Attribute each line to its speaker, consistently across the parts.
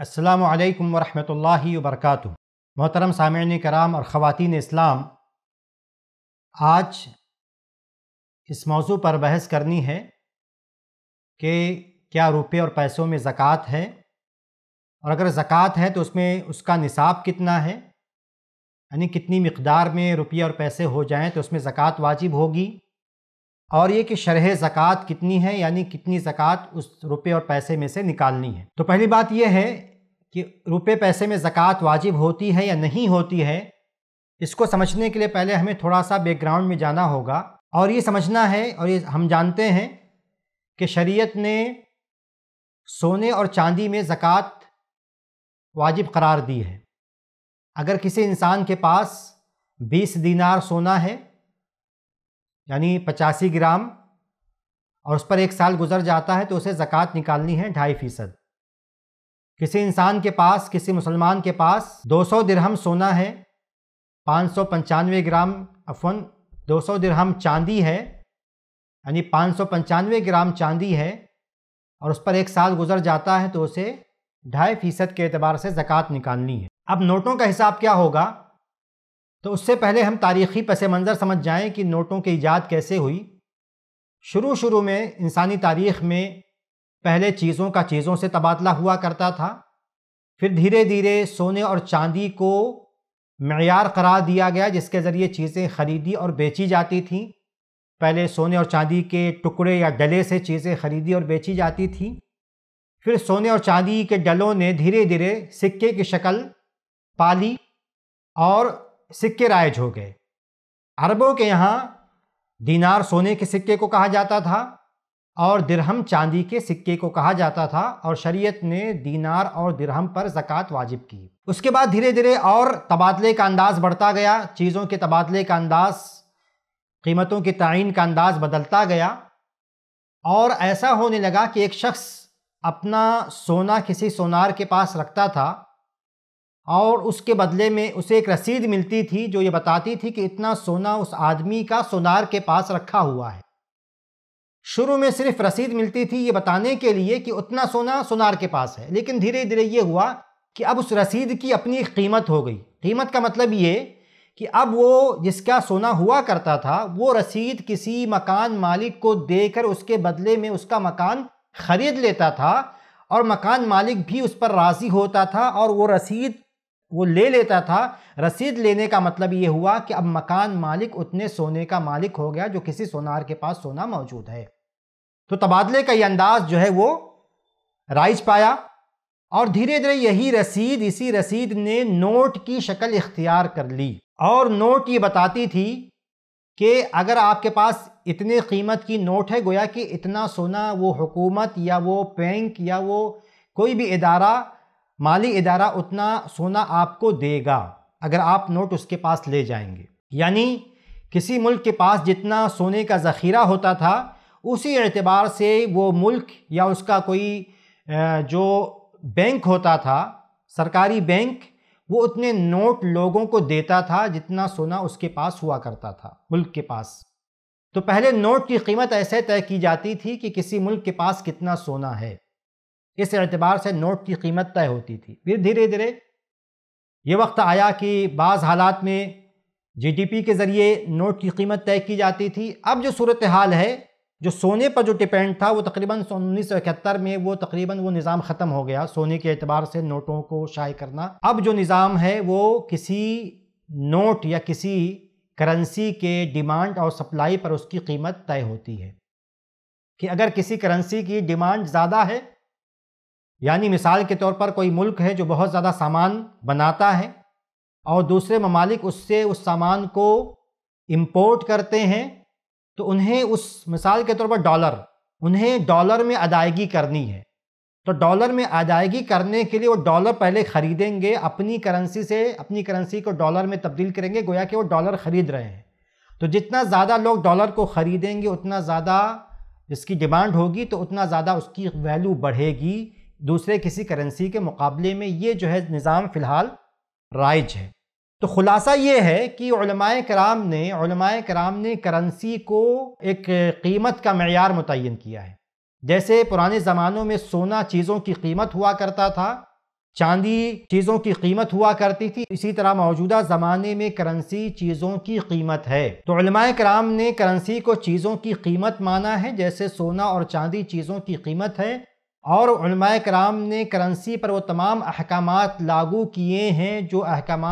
Speaker 1: असलकम वरहि वरक मोहतरम सामीन कराम और ख़वान इस्लाम आज इस मौजू पर बहस करनी है कि क्या रुपये और पैसों में ज़क़़त है और अगर ज़क़़त है तो उसमें उसका निसाब कितना है यानी कितनी मकदार में रुपये और पैसे हो जाएँ तो उसमें ज़क़़त वाजिब होगी और ये कि शरह ज़क़ात कितनी है यानी कितनी ज़क़़त उस रुपये और पैसे में से निकालनी है तो पहली बात यह है कि रुपये पैसे में ज़क़़त वाजिब होती है या नहीं होती है इसको समझने के लिए पहले हमें थोड़ा सा बैकग्राउंड में जाना होगा और ये समझना है और ये हम जानते हैं कि शरीयत ने सोने और चांदी में ज़क़़त वाजिब करार दी है अगर किसी इंसान के पास बीस दीनार सोना है यानी पचासी ग्राम और उस पर एक साल गुजर जाता है तो उसे ज़क़़त निकालनी है ढाई फ़ीसद किसी इंसान के पास किसी मुसलमान के पास 200 दिरहम सोना है पाँच सौ पंचानवे ग्राम अफन 200 दिरहम चांदी है यानी पाँच सौ पंचानवे ग्राम चांदी है और उस पर एक साल गुजर जाता है तो उसे ढाई फीसद के अतबार से ज़क़़त निकालनी है अब नोटों का हिसाब क्या होगा तो उससे पहले हम तारीख़ी पस मंज़र समझ जाएँ कि नोटों की ईजाद कैसे हुई शुरू शुरू में इंसानी तारीख़ में पहले चीज़ों का चीज़ों से तबादला हुआ करता था फिर धीरे धीरे सोने और चांदी को मैार करार दिया गया जिसके ज़रिए चीज़ें खरीदी और बेची जाती थीं पहले सोने और चांदी के टुकड़े या डले से चीज़ें खरीदी और बेची जाती थीं फिर सोने और चांदी के डलों ने धीरे धीरे सिक्के की शक्ल पाली और सिक्के राइज हो गए अरबों के यहाँ दीनार सोने के सिक्के को कहा जाता था और दिरहम चांदी के सिक्के को कहा जाता था और शरीयत ने दीनार और दिरहम पर ज़क़़त वाजिब की उसके बाद धीरे धीरे और तबादले का अंदाज़ बढ़ता गया चीज़ों के तबादले का अंदाज़ कीमतों के तयन का अंदाज़ बदलता गया और ऐसा होने लगा कि एक शख्स अपना सोना किसी सोनार के पास रखता था और उसके बदले में उसे एक रसीद मिलती थी जो ये बताती थी कि इतना सोना उस आदमी का सोनार के पास रखा हुआ है शुरू में सिर्फ रसीद मिलती थी ये बताने के लिए कि उतना सोना सुनार के पास है लेकिन धीरे धीरे ये हुआ कि अब उस रसीद की अपनी कीमत हो गई कीमत का मतलब ये कि अब वो जिसका सोना हुआ करता था वो रसीद किसी मकान मालिक को देकर उसके बदले में उसका मकान ख़रीद लेता था और मकान मालिक भी उस पर राज़ी होता था और वो रसीद वो ले लेता था रसीद लेने का मतलब ये हुआ कि अब मकान मालिक उतने सोने का मालिक हो गया जो किसी सोनार के पास सोना मौजूद है तो तबादले का ये अंदाज जो है वो राइज पाया और धीरे धीरे यही रसीद इसी रसीद ने नोट की शक्ल इख्तियार कर ली और नोट ये बताती थी कि अगर आपके पास इतने कीमत की नोट है गोया कि इतना सोना वो हुकूमत या वो बैंक या वो कोई भी इदारा माली इदारा उतना सोना आपको देगा अगर आप नोट उसके पास ले जाएंगे यानी किसी मुल्क के पास जितना सोने का ज़ख़ीरा होता था उसी एतबार से वो मुल्क या उसका कोई जो बैंक होता था सरकारी बैंक वो उतने नोट लोगों को देता था जितना सोना उसके पास हुआ करता था मुल्क के पास तो पहले नोट की कीमत ऐसे तय की जाती थी कि किसी मुल्क के पास कितना सोना है इस एतबार से नोट की कीमत तय होती थी फिर धीरे धीरे ये वक्त आया कि बाज़ हालात में जीडीपी के ज़रिए नोट की कीमत तय की जाती थी अब जो सूरत हाल है जो सोने पर जो डिपेंड था वो तकरीबन उन्नीस में वो तकरीबन वो निज़ाम ख़त्म हो गया सोने के अतबार से नोटों को शाये करना अब जो निज़ाम है वो किसी नोट या किसी करेंसी के डिमांड और सप्लाई पर उसकी कीमत तय होती है कि अगर किसी करेंसी की डिमांड ज़्यादा है यानी मिसाल के तौर पर कोई मुल्क है जो बहुत ज़्यादा सामान बनाता है और दूसरे ममालिक उससे उस सामान को इम्पोर्ट करते हैं तो उन्हें उस मिसाल के तौर पर डॉलर उन्हें डॉलर में अदायगी करनी है तो डॉलर में अदायगी करने के लिए वो डॉलर पहले खरीदेंगे अपनी करेंसी से अपनी करेंसी को डॉलर में तब्दील करेंगे गोया कि वो डॉलर खरीद रहे हैं तो जितना ज़्यादा लोग डॉलर को ख़रीदेंगे उतना ज़्यादा इसकी डिमांड होगी तो उतना ज़्यादा उसकी वैल्यू बढ़ेगी दूसरे किसी करेंसी के मुकाबले में ये जो है निज़ाम फ़िलहाल राइज है तो ख़ुलासा ये है कि कराम ने कराम ने करेंसी को एक कीमत का मैार मुतन किया है जैसे पुराने ज़मानों में सोना चीज़ों की कीमत हुआ करता था चांदी चीज़ों की कीमत हुआ करती थी इसी तरह मौजूदा ज़माने में करेंसी चीज़ों की कीमत है तो कराम ने करेंसी को चीज़ों की कीमत माना है जैसे सोना और चांदी चीज़ों की कीमत है और कराम ने करेंसी पर वो तमाम अहकाम लागू किए हैं जो अहकाम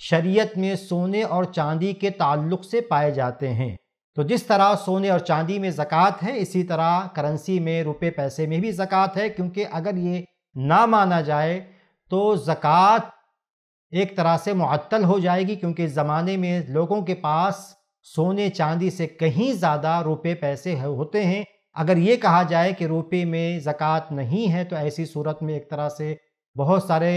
Speaker 1: शरीयत में सोने और चांदी के ताल्लुक से पाए जाते हैं तो जिस तरह सोने और चांदी में ज़क़़त है इसी तरह करेंसी में रुपए पैसे में भी ज़क़़त है क्योंकि अगर ये ना माना जाए तो ज़क़़त एक तरह से मअतल हो जाएगी क्योंकि ज़माने में लोगों के पास सोने चांदी से कहीं ज़्यादा रुपए पैसे होते हैं अगर ये कहा जाए कि रुपये में ज़क़़त नहीं है तो ऐसी सूरत में एक तरह से बहुत सारे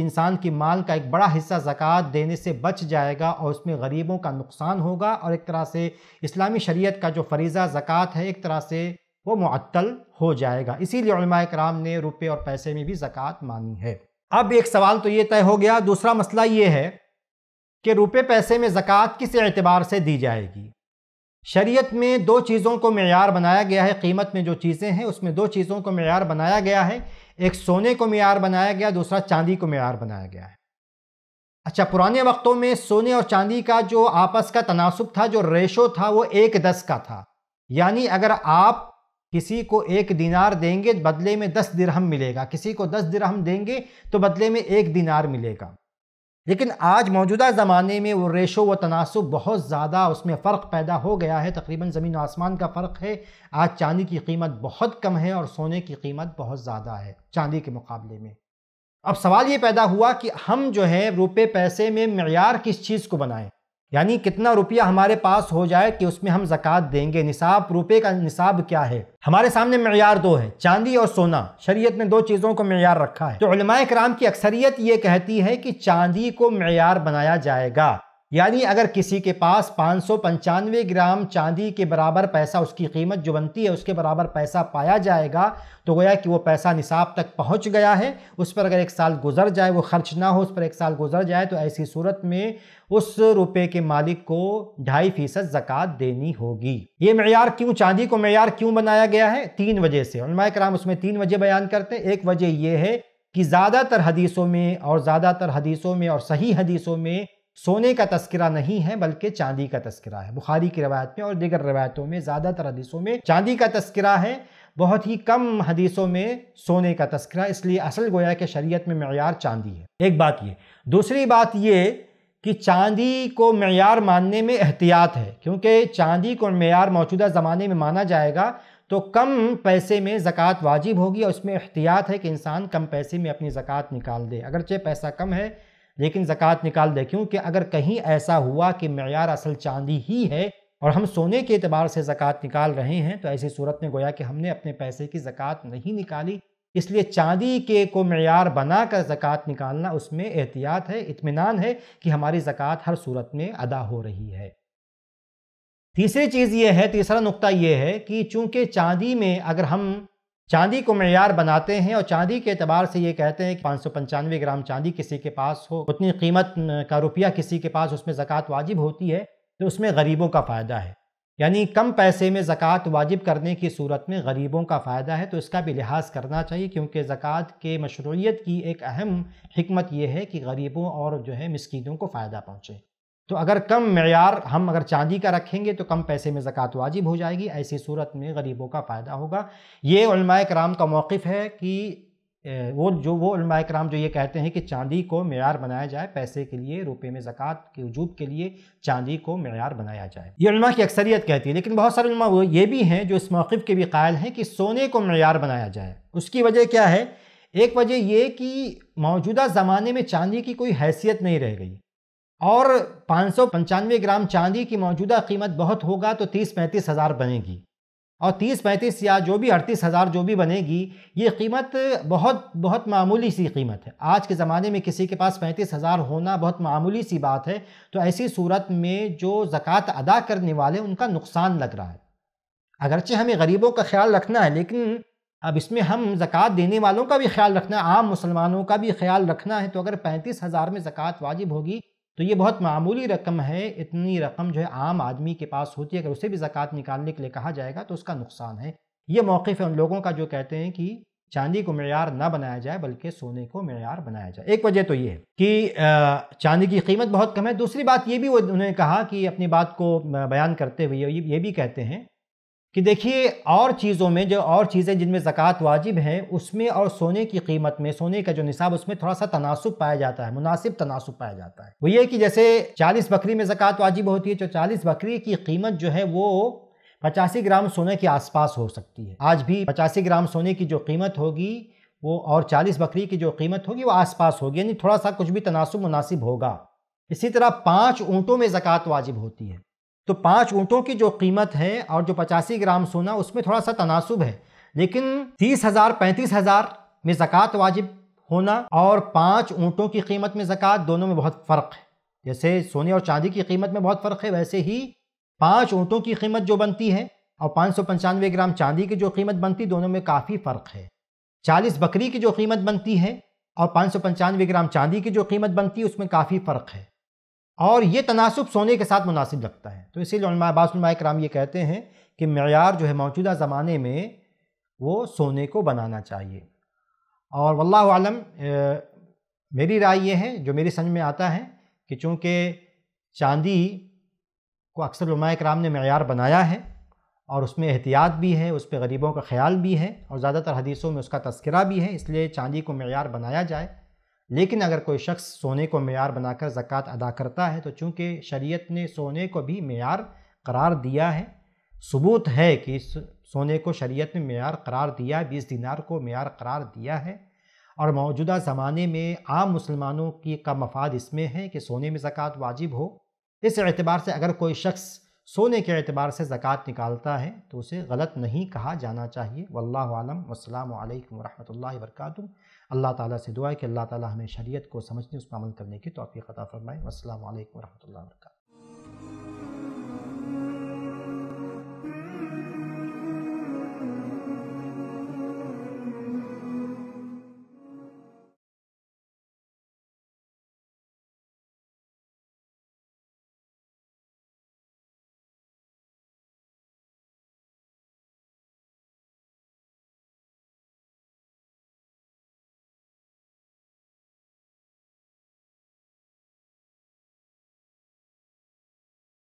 Speaker 1: इंसान की माल का एक बड़ा हिस्सा ज़क़़त देने से बच जाएगा और उसमें गरीबों का नुकसान होगा और एक तरह से इस्लामी शरीयत का जो फरीज़ा ज़क़़त है एक तरह से वो मअतल हो जाएगा इसीलिए कराम ने रुपये और पैसे में भी ज़क़़त मानी है अब एक सवाल तो ये तय हो गया दूसरा मसला ये है कि रुपये पैसे में ज़क़़त किस एतबार से दी जाएगी शरीयत में दो चीज़ों को मैार बनाया गया है कीमत में जो चीज़ें हैं उसमें दो चीज़ों को मैार बनाया गया है एक सोने को मैार बनाया गया दूसरा चांदी को मैार बनाया गया है अच्छा पुराने वक्तों में सोने और चांदी का जो आपस का तनासब था जो रेशो था वो एक दस का था यानी अगर आप किसी को एक दिनार देंगे बदले में दस दिरहम मिलेगा किसी को दस दिरहम देंगे तो बदले में एक दिनार मिलेगा लेकिन आज मौजूदा ज़माने में वो रेशो व तनासब बहुत ज़्यादा उसमें फ़र्क पैदा हो गया है तकरीबन ज़मीन आसमान का फ़र्क है आज चांदी की कीमत बहुत कम है और सोने की कीमत बहुत ज़्यादा है चांदी के मुकाबले में अब सवाल ये पैदा हुआ कि हम जो है रुपये पैसे में मैार किस चीज़ को बनाएं यानी कितना रुपया हमारे पास हो जाए कि उसमें हम जक़ात देंगे निसाब रुपये का निसाब क्या है हमारे सामने मैार दो है चांदी और सोना शरीयत ने दो चीज़ों को मैार रखा है तो कराम की अक्सरियत ये कहती है कि चांदी को मैार बनाया जाएगा यानी अगर किसी के पास पाँच सौ पंचानवे ग्राम चांदी के बराबर पैसा उसकी कीमत जो बनती है उसके बराबर पैसा पाया जाएगा तो गोया कि वो पैसा निसाब तक पहुंच गया है उस पर अगर एक साल गुजर जाए वो खर्च ना हो उस पर एक साल गुजर जाए तो ऐसी सूरत में उस रुपये के मालिक को ढाई फीसद ज़क़़त देनी होगी ये मैार क्यों चांदी को मैार क्यों बनाया गया है तीन वजह से कराम उसमें तीन वजह बयान करते हैं एक वजह यह है कि ज़्यादातर हदीसों में और ज़्यादातर हदीसों में और सही हदीसों में सोने का तस्करा नहीं है बल्कि चांदी का तस्करा है बुखारी की रवायत में और दीगर रवायतों में ज़्यादातर हदीसों में चांदी का तस्करा है बहुत ही कम हदीसों में सोने का तस्करा इसलिए असल गोया के शरीयत में मैार चांदी है एक बात ये दूसरी बात ये कि चांदी को मैार मानने में एहतियात है क्योंकि चांदी को मैार मौजूदा ज़माने में माना जाएगा तो कम पैसे में ज़क़़त वाजिब होगी और उसमें एहतियात है कि इंसान कम पैसे में अपनी ज़क़़त निकाल दे अगरचे पैसा कम है लेकिन ज़क़़त निकाल दें क्योंकि अगर कहीं ऐसा हुआ कि मैार असल चांदी ही है और हम सोने के अतबार से ज़क़़त निकाल रहे हैं तो ऐसी सूरत में गोया कि हमने अपने पैसे की ज़क़़त नहीं निकाली इसलिए चांदी के को मैार बना कर ज़क़़त निकालना उसमें एहतियात है इतमान है कि हमारी ज़क़़त हर सूरत में अदा हो रही है तीसरी चीज़ ये है तीसरा नुकता ये है कि चूँकि चांदी में अगर हम चांदी को मैार बनाते हैं और चांदी के अतबार से ये कहते हैं कि पाँच ग्राम चांदी किसी के पास हो उतनी कीमत का रुपया किसी के पास उसमें ज़क़़त वाजिब होती है तो उसमें गरीबों का फ़ायदा है यानी कम पैसे में ज़क़़त वाजिब करने की सूरत में गरीबों का फ़ायदा है तो इसका भी लिहाज करना चाहिए क्योंकि ज़क़़त के मशरूत की एक अहम हमत यह है कि गरीबों और जो है मस्किनों को फ़ायदा पहुँचे तो अगर कम मैार हम अगर चांदी का रखेंगे तो कम पैसे में ज़क़़त वाजिब हो जाएगी ऐसी सूरत में गरीबों का फ़ायदा होगा ये कराम का मौक़ है कि वो जो वो कराम जो ये कहते हैं कि चांदी को मैार बनाया जाए पैसे के लिए रुपये में ज़क़़त के वजूद के लिए चांदी को मैार बनाया जाए ये की अक्सरियत कहती है लेकिन बहुत सारे वो ये भी हैं जो इस मौक़ के भी कायल हैं कि सोने को मैार बनाया जाए उसकी वजह क्या है एक वजह ये कि मौजूदा ज़माने में चांदी की कोई हैसियत नहीं रह गई और पाँच सौ पंचानवे ग्राम चांदी की मौजूदा कीमत बहुत होगा तो तीस पैंतीस हज़ार बनेगी और तीस पैंतीस या जो भी अड़तीस हज़ार जो भी बनेगी ये कीमत बहुत बहुत मामूली सी कीमत है आज के ज़माने में किसी के पास पैंतीस हज़ार होना बहुत मामूली सी बात है तो ऐसी सूरत में जो ज़क़़त अदा करने वाले उनका नुकसान लग रहा है अगरचे हमें गरीबों का ख्याल रखना है लेकिन अब इसमें हम ज़क़़त देने वालों का भी ख्याल रखना है आम मुसलमानों का भी ख्याल रखना है तो अगर पैंतीस हज़ार में ज़क़़त वाजिब होगी तो ये बहुत मामूली रकम है इतनी रकम जो है आम आदमी के पास होती है अगर उसे भी ज़क़़त निकालने के लिए कहा जाएगा तो उसका नुकसान है ये मौक़ है उन लोगों का जो कहते हैं कि चांदी को मैार ना बनाया जाए बल्कि सोने को मैार बनाया जाए एक वजह तो ये है कि चांदी की कीमत बहुत कम है दूसरी बात ये भी वो उन्होंने कहा कि अपनी बात को बयान करते हुए ये भी कहते हैं कि देखिए और चीज़ों में जो और चीज़ें जिनमें ज़क़़त वाजिब हैं उसमें और सोने की कीमत में सोने का जो निसाब उसमें थोड़ा सा तनासब पाया जाता है मुनासिब तनासब पाया जाता है वो ये कि जैसे चालीस बकरी में ज़क़़त वाजिब होती है तो चालीस बकरी की कीमत जो है वो पचासी ग्राम सोने के आसपास हो सकती है आज भी पचासी ग्राम सोने की जो कीमत होगी वो और चालीस बकरी की जो कीमत होगी वो आसपास होगी यानी थोड़ा सा कुछ भी तनासब मुनासिब होगा इसी तरह पाँच ऊँटों में ज़क़़त वाजिब होती है तो पाँच ऊँटों की जो कीमत है और जो पचासी ग्राम सोना उसमें थोड़ा सा तनासब है लेकिन तीस हज़ार पैंतीस हज़ार में ज़क़़त वाजिब होना और पाँच ऊँटों की कीमत में ज़क़़त दोनों में बहुत फ़र्क है जैसे सोने और चांदी की कीमत में बहुत फ़र्क है वैसे ही पाँच ऊँटों की कीमत जो बनती है और पाँच सौ पंचानवे ग्राम चांदी की जो कीमत बनती दोनों में काफ़ी फ़र्क है चालीस बकरी की जो कीमत बनती है और पाँच सौ पंचानवे ग्राम चांदी की जो कीमत बनती है उसमें काफ़ी फ़र्क है और ये तनासब सोने के साथ मुनासिब लगता है तो इसीलिए बासलमा कराम ये कहते हैं कि मैार जो है मौजूदा ज़माने में वो सोने को बनाना चाहिए और वल्ला आलम मेरी राय ये है जो मेरी समझ में आता है कि चूँकि चांदी को अक्सर लमाए कराम ने मैार बनाया है और उसमें एहतियात भी है उस पर गरीबों का ख्याल भी है और ज़्यादातर हदीसों में उसका तस्करा भी है इसलिए चांदी को मैार बनाया जाए लेकिन अगर कोई शख्स सोने को मैार बनाकर ज़क़़त अदा करता है तो चूँकि शरीय ने सोने को भी मैार करार दिया है सबूत है कि सोने को शरीत ने मैार करार दिया है बीस दिनार को मैार करार दिया है और मौजूदा ज़माने में आम मुसलमानों की का मफाद इसमें है कि सोने में ज़क़़त वाजिब हो इस एतबार से अगर कोई शख्स सोने के अतबार से ज़क़़त निकालता है तो उसे गलत नहीं कहा जाना चाहिए वल्लम आलम वसलम वरहमल वर्क अल्लाह ताला से दुआ है कि अल्लाह ताला हमें शरीयत को समझने उस पर अमल करने की तोफ़ी अता फ़रमाए वसलम वरहमल वर्क